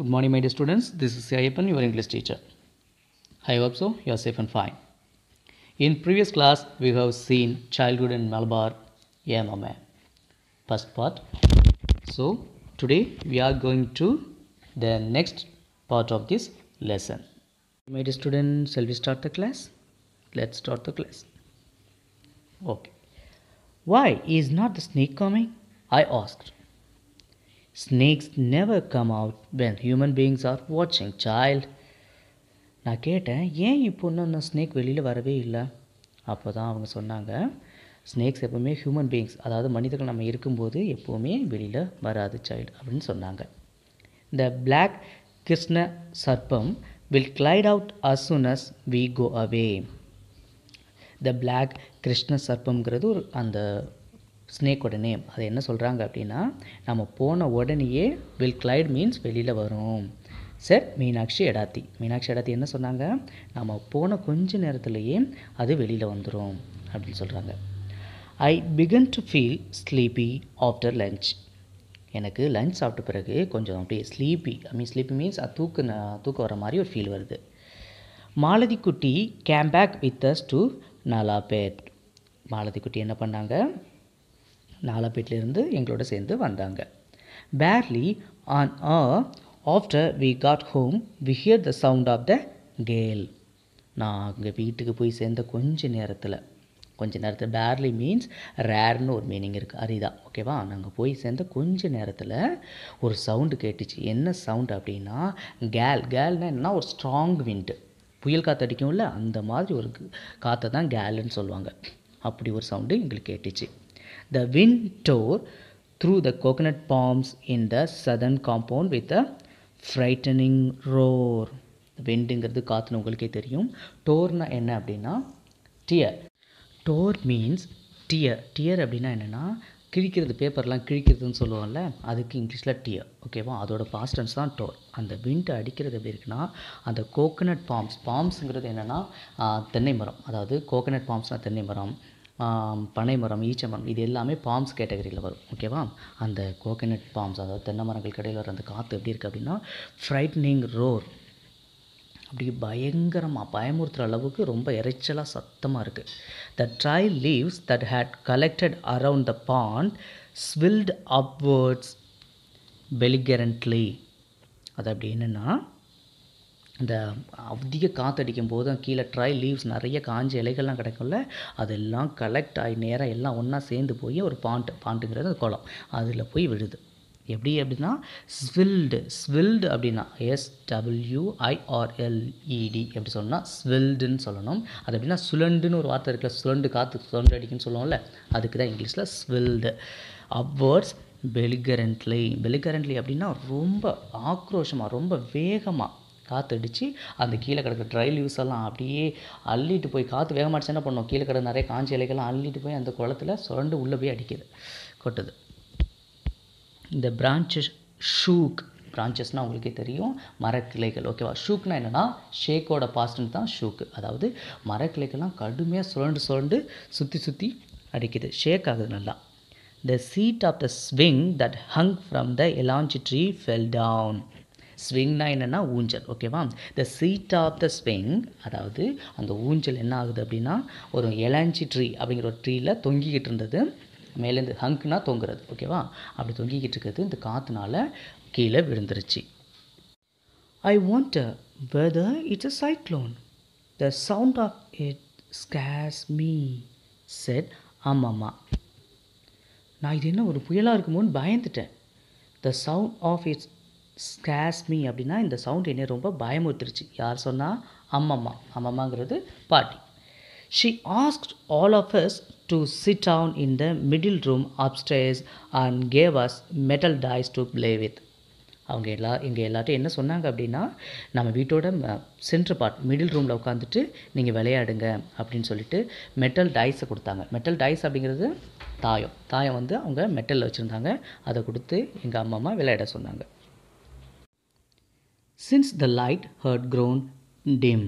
Good morning, my dear students. This is Ayappan, your English teacher. I hope so. You are safe and fine. In previous class, we have seen childhood in Malabar, Yamame. First part. So, today we are going to the next part of this lesson. My dear students, shall we start the class? Let's start the class. Okay. Why is not the snake coming? I asked. Snakes never come out when human beings are வாட்சிங் child நான் கேட்டேன் ஏன் இப்போ இன்னும் snake வெளியில் வரவே இல்லை அப்போ தான் அவங்க சொன்னாங்க ஸ்னேக்ஸ் எப்போவுமே ஹியூமன் பீயிங்ஸ் அதாவது மனிதர்கள் நம்ம இருக்கும்போது எப்போவுமே வெளியில் வராது சைல்டு அப்படின்னு சொன்னாங்க த black Krishna sarpam will glide out as as we go away the black Krishna சர்ப்பம்ங்கிறது ஒரு அந்த ஸ்னேக்கோட நேம் அதை என்ன சொல்கிறாங்க அப்படின்னா நம்ம போன உடனேயே வில் கிளைட் மீன்ஸ் வெளியில் வரும் சார் மீனாட்சி எடாத்தி மீனாட்சி எடாத்தி என்ன சொன்னாங்க நம்ம போன கொஞ்ச நேரத்துலேயே அது வெளியில் வந்துடும் அப்படின்னு சொல்கிறாங்க I began to feel sleepy after lunch எனக்கு லஞ்ச் சாப்பிட்ட பிறகு கொஞ்சம் அப்படியே sleepy I mean sleepy means அது தூக்கு தூக்கம் வர மாதிரி ஒரு ஃபீல் வருது Malathi Kutty came back with us to bed Malathi Kutty என்ன பண்ணாங்க நாலாப்பேட்டிலிருந்து எங்களோட சேர்ந்து வந்தாங்க barely an hour after we got home we hear the sound of the gale நான் அங்கே வீட்டுக்கு போய் சேர்ந்த கொஞ்ச நேரத்தில் கொஞ்ச நேரத்தில் பேர்லி மீன்ஸ் ரேர்னு ஒரு மீனிங் இருக்குது அரிதா ஓகேவா நாங்கள் போய் சேர்ந்த கொஞ்ச நேரத்தில் ஒரு சவுண்டு கேட்டுச்சு என்ன சவுண்டு அப்படின்னா கேல் கேல்னா என்னன்னா ஒரு ஸ்ட்ராங் விண்டு புயல் காற்று அடிக்கும்ல அந்த மாதிரி ஒரு காற்றை தான் கேலுன்னு சொல்லுவாங்க அப்படி ஒரு சவுண்டு எங்களுக்கு கேட்டுச்சு The wind tore through the coconut palms in the southern compound with a frightening roar. விண்டுங்கிறது காற்றுன்னு உங்களுக்கே தெரியும் டோர்னா என்ன அப்படின்னா tear tore means tear tear அப்படின்னா என்னென்னா கிழிக்கிறது பேப்பர்லாம் கிழிக்கிறதுன்னு சொல்லுவோம்ல அதுக்கு இங்கிலீஷில் டியர் ஓகேவா அதோட பாஸ்டன்ஸ் தான் டோர் அந்த விண்ட் அடிக்கிறது எப்படி இருக்குன்னா அந்த கோகனட் பாம்ஸ் பாம்ஸுங்கிறது என்னென்னா தென்னை மரம் அதாவது கோகனட் பாம்ஸ்னால் தென்னை மரம் பனைமரம் ஈச்சமரம் இது எல்லாமே பாம்ஸ் கேட்டகரியில் வரும் ஓகேவா அந்த கோகனட் பாம்ஸ் அதாவது தென்னை மரங்கள் கடையில் வர அந்த காற்று எப்படி இருக்குது அப்படின்னா ஃப்ரைட்னிங் ரோர் அப்படி பயங்கரமாக பயமுறுத்துகிற அளவுக்கு ரொம்ப இறைச்சலாக சத்தமாக இருக்குது the dry leaves that had collected around the pond swirled upwards belligerently அது அப்படி என்னென்னா இந்த அதிக காற்றடிக்கும் போது கீழே ட்ரை லீவ்ஸ் நிறைய காஞ்ச இலைகள்லாம் கிடைக்கும்ல அதெல்லாம் கலெக்ட் ஆகி நேராக எல்லாம் ஒன்றா சேர்ந்து போய் ஒரு பாண்ட் பாண்ட்டுங்கிறது குளம் அதில் போய் விழுது எப்படி அப்படின்னா ஸ்வில்டு ஸ்வில்டு அப்படின்னா எஸ் டபிள்யூஐஆர்எல்இடி e எப்படி சொன்னால் ஸ்வில்டுன்னு சொல்லணும் அது எப்படின்னா சுலண்டுன்னு ஒரு வார்த்தை இருக்குல்ல சுலண்டு காற்று சுழண்டு அடிக்குன்னு சொல்லுவோம்ல அதுக்கு தான் இங்கிலீஷில் ஸ்வில்டு அப்வர்ட்ஸ் பெலிகரண்ட்லி பெலிகரண்ட்லி அப்படின்னா ரொம்ப ஆக்ரோஷமாக ரொம்ப வேகமாக காற்றடிச்சு அந்த கீழே கிடக்கிற ட்ரை லீவ்ஸ் எல்லாம் அப்படியே அள்ளிட்டு போய் காற்று வேகமாடிச்சு என்ன பண்ணோம் கீழே கிடக்கிற நிறைய காஞ்சி இலைகள்லாம் அள்ளிட்டு போய் அந்த குளத்தில் சுரண்டு உள்ளே போய் அடிக்கிது கொட்டுது இந்த பிரான்ச்சஸ் ஷூக் பிரான்ச்சஸ்னால் உங்களுக்கே தெரியும் மரக்கிளைகள் ஓகேவா ஷூக்னா என்னென்னா ஷேக்கோட பாஸ்ட்னு தான் ஷூக்கு அதாவது மரக்கிளைகள்லாம் கடுமையாக சுழண்டு சுழண்டு சுற்றி சுற்றி அடிக்குது ஷேக் ஆகுது நல்லா the seat of the swing that hung from the elanji tree fell down ஸ்விங்னா என்னென்னா ஊஞ்சல் ஓகேவா the seat of the swing அதாவது அந்த ஊஞ்சல் என்ன ஆகுது அப்படின்னா ஒரு எலாஞ்சி ட்ரீ அப்படிங்கிற ஒரு ட்ரீயில் தொங்கிக்கிட்டு இருந்தது மேலேருந்து ஹங்க்னா தொங்குறது ஓகேவா அப்படி தொங்கிக்கிட்டு இருக்கிறது இந்த காற்றுனால கீழே விழுந்துருச்சு I wondered whether it's a cyclone the sound of it scares me said ஆமாம்மா நான் இது என்ன ஒரு புயலாக இருக்குமோன்னு பயந்துட்டேன் the sound of it's scares me அப்படின்னா இந்த சவுண்ட் என்னை ரொம்ப பயமுறுத்துருச்சு யார் சொன்னால் அம்மம்மா அம்மம்மாங்கிறது பாட்டி she asked all of us to sit down in the middle room upstairs and gave us metal toys to play with அவங்க எல்லா இங்கே எல்லாத்தையும் என்ன சொன்னாங்க அப்படின்னா நம்ம வீட்டோட சென்ட்ரு பார்ட் மிடில் ரூமில் உட்காந்துட்டு நீங்கள் விளையாடுங்க அப்படின்னு சொல்லிட்டு மெட்டல் டைஸை கொடுத்தாங்க மெட்டல் டைஸ் அப்படிங்கிறது தாயம் தாயம் வந்து அவங்க மெட்டலில் வச்சுருந்தாங்க அதை கொடுத்து எங்கள் அம்மா அம்மா விளையாட சொன்னாங்க since the light had grown dim.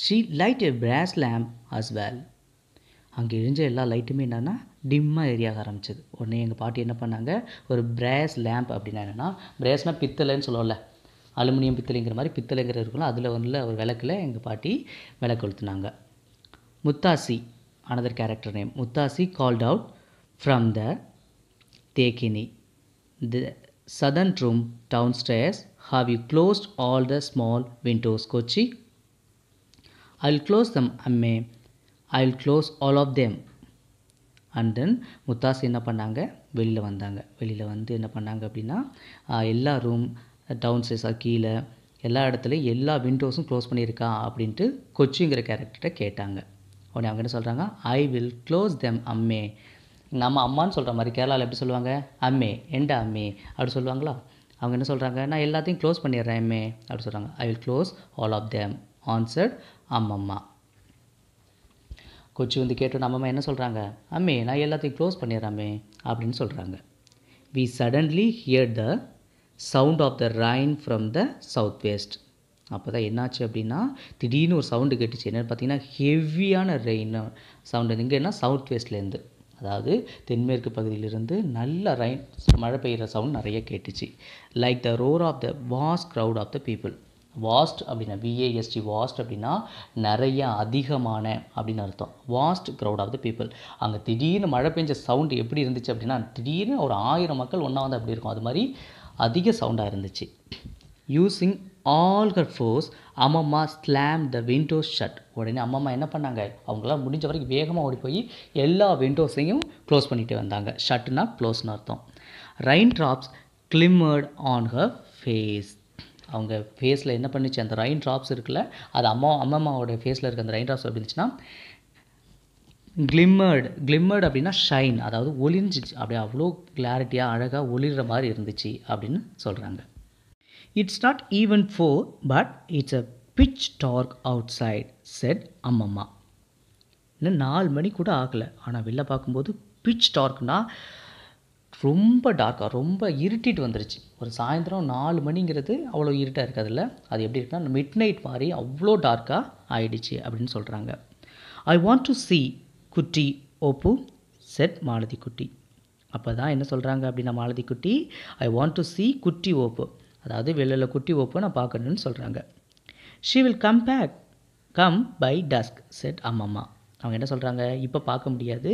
She lighted a brass lamp as well. அங்கே எரிஞ்ச எல்லா லைட்டுமே என்னென்னா டிம்மாக எரியாக ஆரம்பிச்சது உடனே எங்கள் பாட்டி என்ன பண்ணாங்க ஒரு பிரேஸ் லேம்ப் அப்படின்னா என்னென்னா பிரேஸ்னால் பித்தளைன்னு சொல்லுவோம்ல அலுமினியம் பித்தளைங்கிற மாதிரி பித்தளைங்கிற இருக்குல்ல அதில் வந்து ஒரு விளக்கில் எங்கள் பாட்டி விளக்கு கொளுத்துனாங்க Muthassi another character name Muthassi called out from the thekkini the southern room downstairs have you closed all the small windows, Kochi? I will close them, Amme. I will close all of them. And then Muthassi என்ன பண்ணாங்க வெளியில் வந்தாங்க வெளியில் வந்து என்ன பண்ணாங்க அப்படின்னா எல்லா ரூம் டவுன் சைஸாக கீழே எல்லா இடத்துலையும் எல்லா விண்டோஸும் க்ளோஸ் பண்ணியிருக்கா அப்படின்ட்டு கொச்சிங்கிற கேரக்டர்கிட்ட கேட்டாங்க உடனே அவங்க என்ன சொல்கிறாங்க ஐ வில் க்ளோஸ் தெம் அம்மே நம்ம அம்மான்னு சொல்கிற மாதிரி கேரளாவில் எப்படி சொல்லுவாங்க அம்மே எண்டா அம்மே அப்படி சொல்லுவாங்களா அவங்க என்ன சொல்கிறாங்க நான் எல்லாத்தையும் க்ளோஸ் பண்ணிடுறேன்மே அப்படின்னு சொல்கிறாங்க I will close all of them answered Ammamma கொச்சி வந்து கேட்டோம் அம்மம்மா என்ன சொல்கிறாங்க அம்மே நான் எல்லாத்தையும் க்ளோஸ் பண்ணிடுறாமே அப்படின்னு சொல்கிறாங்க we suddenly hear the sound of the rain from the south west அப்போ தான் என்னாச்சு அப்படின்னா திடீர்னு ஒரு சவுண்டு கேட்டுச்சு என்னென்னு பார்த்தீங்கன்னா ஹெவியான ரெயின் சவுண்டு என்ன சவுத் வெஸ்ட்லேருந்து அதாவது தென்மேற்கு பகுதியிலிருந்து நல்ல ரைன் மழை பெய்கிற சவுண்ட் நிறைய கேட்டுச்சு like the roar of the vast crowd of the people vast அப்படின்னா விஏஎஸ்டி வாஸ்ட் அப்படின்னா நிறைய அதிகமான அப்படின்னு அர்த்தம் vast crowd of the people அங்கே திடீர்னு மழை பெஞ்ச சவுண்டு எப்படி இருந்துச்சு அப்படின்னா திடீர்னு ஒரு ஆயிரம் மக்கள் ஒன்றா வந்து அப்படி இருக்கும் அது மாதிரி அதிக சவுண்டாக இருந்துச்சு using all her force Ammamma slam the windows shut உடனே அம்மம்மா என்ன பண்ணாங்க அவங்களாம் முடிஞ்ச வரைக்கும் வேகமாக ஓடி போய் எல்லா விண்டோஸையும் க்ளோஸ் பண்ணிட்டு வந்தாங்க ஷர்ட்னா க்ளோஸ்னு அர்த்தம் rain drops glimmered on her face அவங்க ஃபேஸில் என்ன பண்ணிச்சு அந்த ரைன் ட்ராப்ஸ் இருக்குல்ல அது அம்மா அம்மம்மாவோட ஃபேஸில் இருக்க அந்த ரைன் ட்ராப்ஸ் எப்படி இருந்துச்சுன்னா கிளிம்மர்டு கிளிம்மர்டு அப்படின்னா ஷைன் அதாவது ஒளிஞ்சிச்சு அப்படியே அவ்வளோ கிளாரிட்டியாக அழகாக ஒளிடுற மாதிரி இருந்துச்சு அப்படின்னு சொல்கிறாங்க it's not even four but it's a pitch dark outside said Ammamma இன்னும் நாலு மணி கூட ஆகலை ஆனால் வெளில பார்க்கும்போது பிச் டார்க்னால் ரொம்ப டார்க்காக ரொம்ப இருட்டிட்டு வந்துருச்சு ஒரு சாயந்தரம் நாலு மணிங்கிறது அவ்வளோ இருட்டாக இருக்காதுல்ல அது எப்படி இருக்குன்னா மிட் நைட் மாதிரி அவ்வளோ டார்க்காக ஆயிடுச்சு அப்படின்னு சொல்கிறாங்க ஐ வாண்ட் டு சி குட்டி ஓப்பு செட் மாலதி குட்டி அப்போ தான் என்ன சொல்கிறாங்க அப்படின்னா மாலதி குட்டி ஐ வாண்ட் டு சி குட்டி ஓப்பு அதாவது வெளியில் குட்டி வைப்போம் நான் பார்க்கணுன்னு சொல்கிறாங்க she will come back come by dusk said Ammamma அவங்க என்ன சொல்கிறாங்க இப்போ பார்க்க முடியாது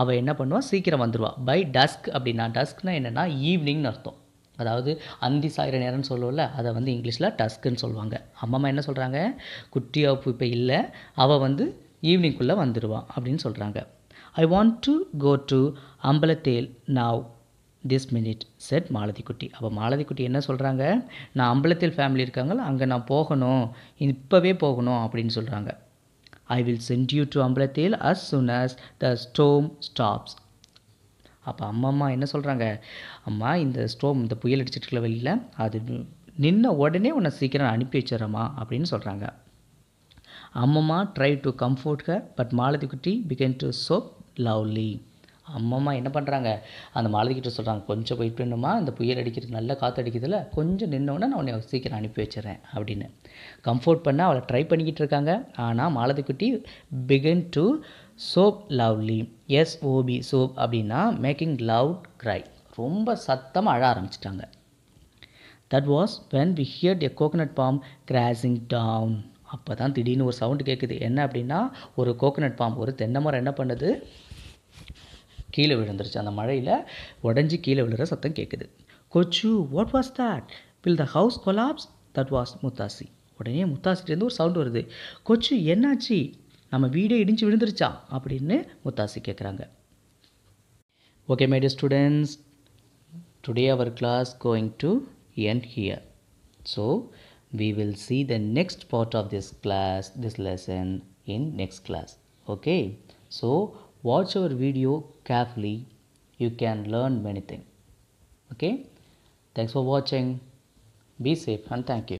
அவள் என்ன பண்ணுவாள் சீக்கிரம் வந்துடுவாள் பை டஸ்க் அப்படின்னா டஸ்க்னா என்னென்னா ஈவினிங்னு அர்த்தம் அதாவது அந்தி சாயிற நேரம்னு சொல்லுவோம்ல அதை வந்து இங்கிலீஷில் டஸ்க்குன்னு சொல்லுவாங்க அம்மம்மா என்ன சொல்கிறாங்க குட்டியாப்பு இப்போ இல்லை அவள் வந்து ஈவினிங்குள்ளே வந்துடுவான் அப்படின்னு சொல்கிறாங்க I want to go to அம்பலத்தேல் now this minute said Malathikutty அப்போ மாலதிக்குட்டி என்ன சொல்கிறாங்க நான் அம்பலத்தில் ஃபேமிலி இருக்காங்களோ அங்கே நான் போகணும் இப்போவே போகணும் அப்படின்னு சொல்கிறாங்க I will send you to அம்பலத்தில் as soon as the storm stops அப்போ அம்மா அம்மா என்ன சொல்கிறாங்க அம்மா இந்த ஸ்டோம் இந்த புயல் அடிச்சிட்டு இருக்கிற வெளியில் அது நின்ன உடனே உன்னை சீக்கிரம் அனுப்பி வச்சிடறம்மா அப்படின்னு சொல்கிறாங்க அம்மம்மா ட்ரை டு கம்ஃபோர்ட் க but Malathikutty began to sob லவ்லி அம்மம்மா என்ன பண்ணுறாங்க அந்த மாலதிக்கிட்ட சொல்கிறாங்க கொஞ்சம் வெயிட் பண்ணுமா இந்த புயல் அடிக்கிறது நல்ல காற்று அடிக்கிறதுல கொஞ்சம் நின்னோடனே நான் உன்னை சீக்கிரம் அனுப்பி வச்சுறேன் அப்படின்னு கம்ஃபோர்ட் பண்ண அவளை ட்ரை பண்ணிக்கிட்டு இருக்காங்க ஆனால் மாலதிக்குட்டி பிகின் டு சோப் லவ்லி எஸ் ஓபி சோப் அப்படின்னா மேக்கிங் லவ் க்ரை ரொம்ப சத்தமாக அழ ஆரம்பிச்சிட்டாங்க that was when we heard a coconut palm crashing down அப்போ தான் திடீர்னு ஒரு சவுண்டு கேட்குது என்ன அப்படின்னா ஒரு கோகனட் பாம்பு ஒரு தென்னை மரம் என்ன பண்ணுது கீழே விழுந்துருச்சு அந்த மழையில் உடஞ்சி கீழே விழுற சத்தம் கேட்குது Kochu what was that will the house collapse that was Muthassi உடனே முத்தாசிட்டேருந்து ஒரு சவுண்ட் வருது கொச்சு என்னாச்சு நம்ம வீடே இடிஞ்சு விழுந்துருச்சா அப்படின்னு முத்தாசி கேட்குறாங்க okay my students today our class going to end here so we will see the next part of this class this lesson in next class okay so watch our video carefully you can learn many things okay thanks for watching be safe and thank you